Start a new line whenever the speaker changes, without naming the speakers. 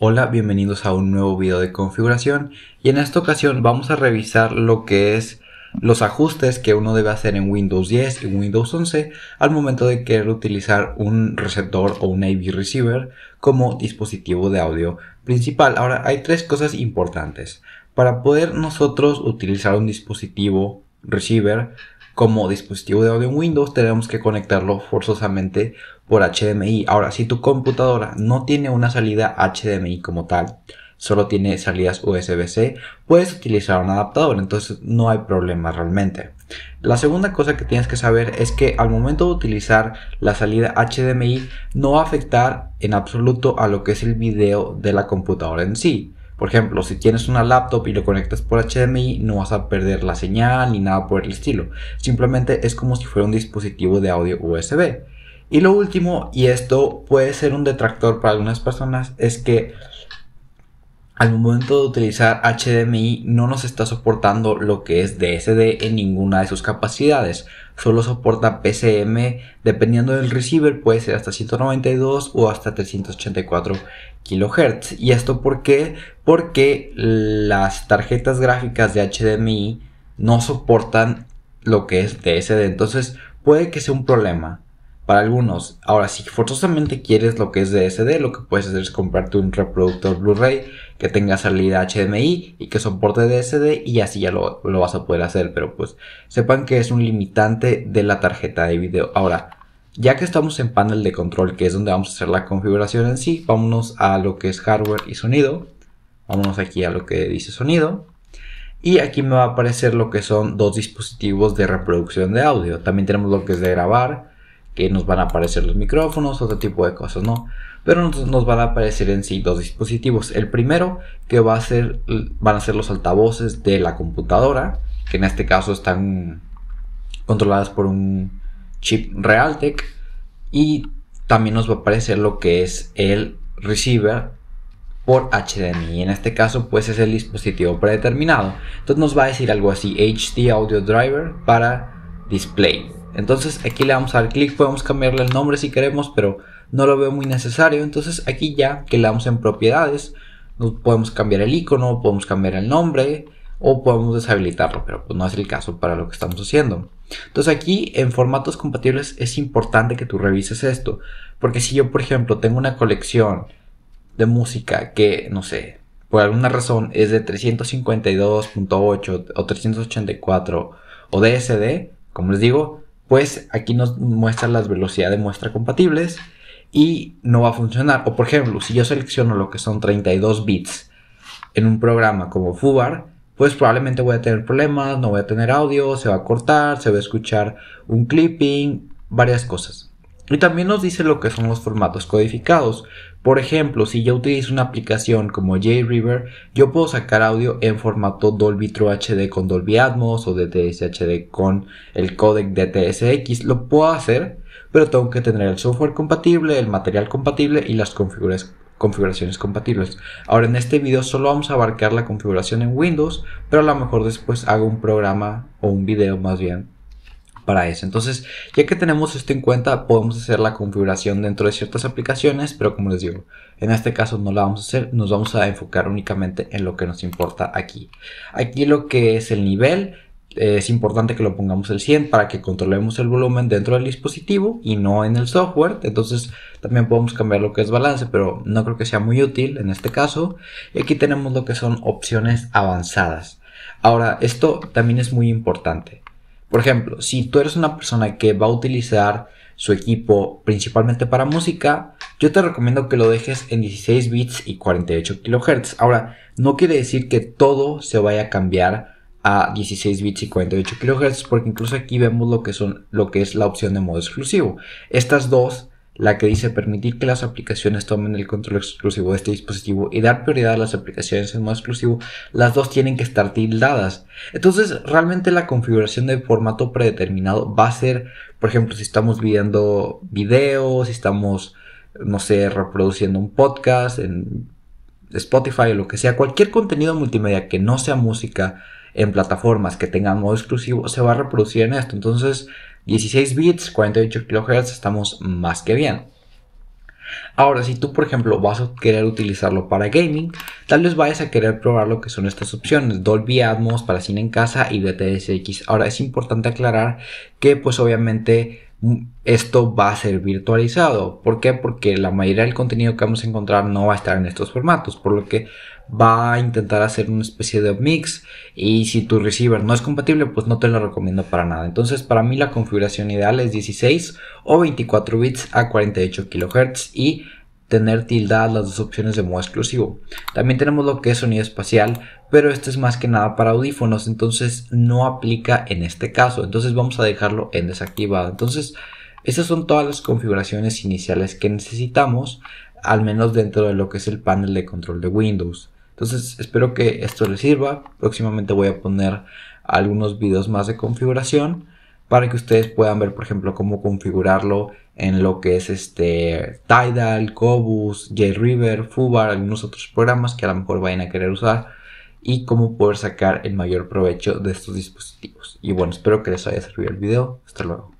Hola, bienvenidos a un nuevo video de configuración y en esta ocasión vamos a revisar lo que es los ajustes que uno debe hacer en Windows 10 y Windows 11 al momento de querer utilizar un receptor o un AV receiver como dispositivo de audio principal. Ahora, hay tres cosas importantes. Para poder nosotros utilizar un dispositivo receiver, como dispositivo de audio en Windows tenemos que conectarlo forzosamente por HDMI. Ahora, si tu computadora no tiene una salida HDMI como tal, solo tiene salidas USB-C, puedes utilizar un adaptador, entonces no hay problema realmente. La segunda cosa que tienes que saber es que al momento de utilizar la salida HDMI no va a afectar en absoluto a lo que es el video de la computadora en sí. Por ejemplo, si tienes una laptop y lo conectas por HDMI, no vas a perder la señal ni nada por el estilo. Simplemente es como si fuera un dispositivo de audio USB. Y lo último, y esto puede ser un detractor para algunas personas, es que al momento de utilizar HDMI no nos está soportando lo que es DSD en ninguna de sus capacidades. Solo soporta PCM, dependiendo del receiver, puede ser hasta 192 o hasta 384 kHz. ¿Y esto por qué? Porque las tarjetas gráficas de HDMI no soportan lo que es DSD. Entonces puede que sea un problema para algunos. Ahora, si forzosamente quieres lo que es DSD, lo que puedes hacer es comprarte un reproductor Blu-ray que tenga salida HDMI y que soporte DSD y así ya lo, lo, vas a poder hacer. Pero pues sepan que es un limitante de la tarjeta de video. Ahora, ya que estamos en panel de control, que es donde vamos a hacer la configuración en sí, vámonos a lo que es hardware y sonido. Vámonos aquí a lo que dice sonido. Y aquí me va a aparecer lo que son dos dispositivos de reproducción de audio. También tenemos lo que es de grabar que nos van a aparecer los micrófonos, otro tipo de cosas, ¿no? Pero nos, van a aparecer en sí dos dispositivos. El primero que va a ser, van a ser los altavoces de la computadora, que en este caso están controladas por un chip Realtek. Y también nos va a aparecer lo que es el receiver por HDMI. En este caso, pues es el dispositivo predeterminado. Entonces nos va a decir algo así, HD Audio Driver para display. Entonces aquí le vamos a dar clic, podemos cambiarle el nombre si queremos, pero no lo veo muy necesario. Entonces aquí ya que le damos en propiedades, podemos cambiar el icono, podemos cambiar el nombre o podemos deshabilitarlo, pero pues no es el caso para lo que estamos haciendo. Entonces aquí en formatos compatibles es importante que tú revises esto, porque si yo por ejemplo tengo una colección de música que, no sé, por alguna razón es de 352.8 o 384 o DSD, como les digo, pues aquí nos muestra las velocidades de muestra compatibles y no va a funcionar. O por ejemplo, si yo selecciono lo que son 32 bits en un programa como Fubar, pues probablemente voy a tener problemas, no voy a tener audio, se va a cortar, se va a escuchar un clipping, varias cosas. Y también nos dice lo que son los formatos codificados. Por ejemplo, si yo utilizo una aplicación como JRiver, yo puedo sacar audio en formato Dolby True HD con Dolby Atmos o DTS HD con el codec DTSX. Lo puedo hacer, pero tengo que tener el software compatible, el material compatible y las configuraciones configuraciones compatibles. Ahora en este video solo vamos a abarcar la configuración en Windows, pero a lo mejor después hago un programa o un video más bien para eso. Entonces, ya que tenemos esto en cuenta, podemos hacer la configuración dentro de ciertas aplicaciones, pero como les digo, en este caso no la vamos a hacer, nos vamos a enfocar únicamente en lo que nos importa aquí. Aquí lo que es el nivel, eh, es importante que lo pongamos el 100 para que controlemos el volumen dentro del dispositivo y no en el software. Entonces también podemos cambiar lo que es balance, pero no creo que sea muy útil en este caso. Y aquí tenemos lo que son opciones avanzadas. Ahora, esto también es muy importante. Por ejemplo, si tú eres una persona que va a utilizar su equipo principalmente para música, yo te recomiendo que lo dejes en 16 bits y 48 kHz. Ahora, no quiere decir que todo se vaya a cambiar a 16 bits y 48 kHz, porque incluso aquí vemos lo que son lo que es la opción de modo exclusivo. Estas dos la que dice permitir que las aplicaciones tomen el control exclusivo de este dispositivo y dar prioridad a las aplicaciones en modo exclusivo, las dos tienen que estar tildadas. Entonces, realmente la configuración de formato predeterminado va a ser, por ejemplo, si estamos viendo videos, si estamos, no sé, reproduciendo un podcast en Spotify o lo que sea, cualquier contenido multimedia que no sea música en plataformas que tengan modo exclusivo se va a reproducir en esto. Entonces, 16 bits, 48 kHz, estamos más que bien. Ahora, si tú por ejemplo vas a querer utilizarlo para gaming, tal vez vayas a querer probar lo que son estas opciones, Dolby Atmos para cine en casa y DTSX. Ahora, es importante aclarar que pues obviamente esto va a ser virtualizado. ¿Por qué? Porque la mayoría del contenido que vamos a encontrar no va a estar en estos formatos, por lo que va a intentar hacer una especie de mix y si tu receiver no es compatible, pues no te lo recomiendo para nada. Entonces, para mí la configuración ideal es 16 o 24 bits a 48 kilohertz y tener tildadas las dos opciones de modo exclusivo. También tenemos lo que es sonido espacial, pero este es más que nada para audífonos, entonces no aplica en este caso. Entonces vamos a dejarlo en desactivado. Entonces, esas son todas las configuraciones iniciales que necesitamos, al menos dentro de lo que es el panel de control de Windows. Entonces, espero que esto les sirva. Próximamente voy a poner algunos videos más de configuración para que ustedes puedan ver, por ejemplo, cómo configurarlo en lo que es este Tidal, Cobus, JRiver, Fubar, algunos otros programas que a lo mejor vayan a querer usar y cómo poder sacar el mayor provecho de estos dispositivos. Y bueno, espero que les haya servido el video. Hasta luego.